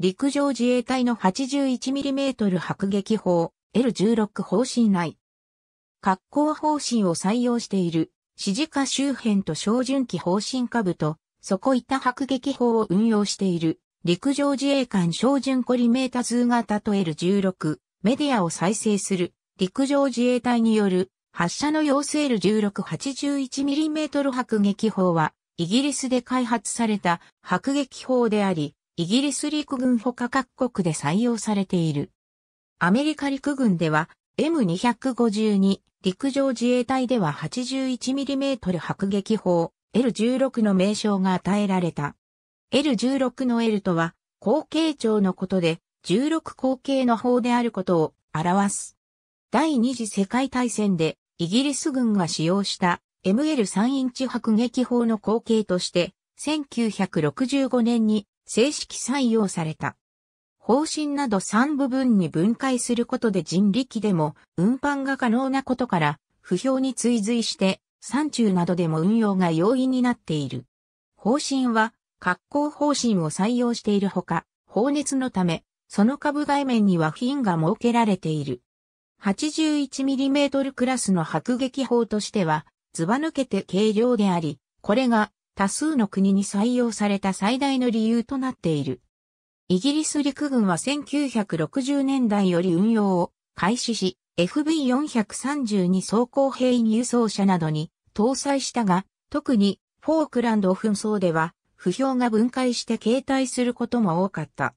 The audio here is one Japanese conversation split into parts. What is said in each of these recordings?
陸上自衛隊の 81mm 迫撃砲 L16 方針内。格好方針を採用している、指示下周辺と照準機方針下部と、そこった迫撃砲を運用している、陸上自衛官照準コリメータ2型と L16 メディアを再生する、陸上自衛隊による、発射の様子 L1681mm 迫撃砲は、イギリスで開発された迫撃砲であり、イギリス陸軍他各国で採用されている。アメリカ陸軍では M252 陸上自衛隊では 81mm 迫撃砲 L16 の名称が与えられた。L16 の L とは後継長のことで16後継の砲であることを表す。第二次世界大戦でイギリス軍が使用した ML3 インチ迫撃砲の後継として1965年に正式採用された。方針など3部分に分解することで人力でも運搬が可能なことから、不評に追随して山中などでも運用が容易になっている。方針は、格好方針を採用しているほか、放熱のため、その下部外面には品が設けられている。81mm クラスの迫撃砲としては、ずば抜けて軽量であり、これが多数の国に採用された最大の理由となっている。イギリス陸軍は1960年代より運用を開始し、FB432 装甲兵員輸送車などに搭載したが、特にフォークランド紛争では、不評が分解して携帯することも多かった。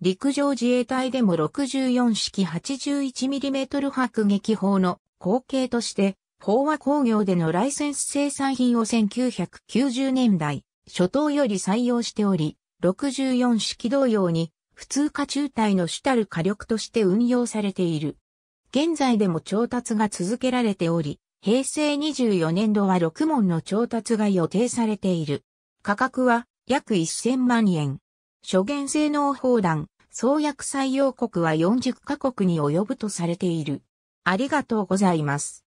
陸上自衛隊でも64式 81mm 迫撃砲の後継として法和工業でのライセンス生産品を1990年代初頭より採用しており、64式同様に普通化中隊の主たる火力として運用されている。現在でも調達が続けられており、平成24年度は6門の調達が予定されている。価格は約1000万円。諸元性能砲弾、創薬採用国は40カ国に及ぶとされている。ありがとうございます。